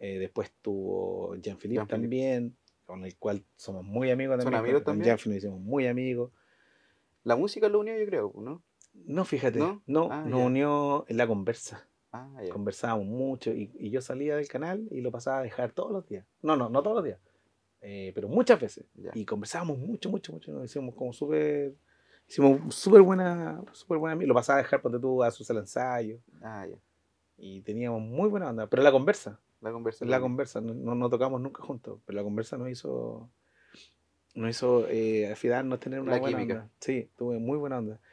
Eh, después tuvo Jean-Philippe también, con el cual somos muy amigos también. Jean-Philippe hicimos muy amigos. La música lo unió, yo creo, ¿no? No, fíjate, no, ah, nos unió en la conversa. Ah, Conversábamos mucho y, y, yo salía del canal y lo pasaba a dejar todos los días. No, no, no todos los días, eh, pero muchas veces. Y conversábamos mucho, mucho, mucho. Nos hicimos como súper. Hicimos súper buena, súper buena. Lo pasaba a dejar, porque tú, a hacer el ensayo. Ah, ya y teníamos muy buena onda, pero la conversa. La conversa. La conversa, no, tocamos nunca juntos, pero la conversa nos hizo, nos hizo eh, tener una buena química. onda. Sí, tuve muy buena onda.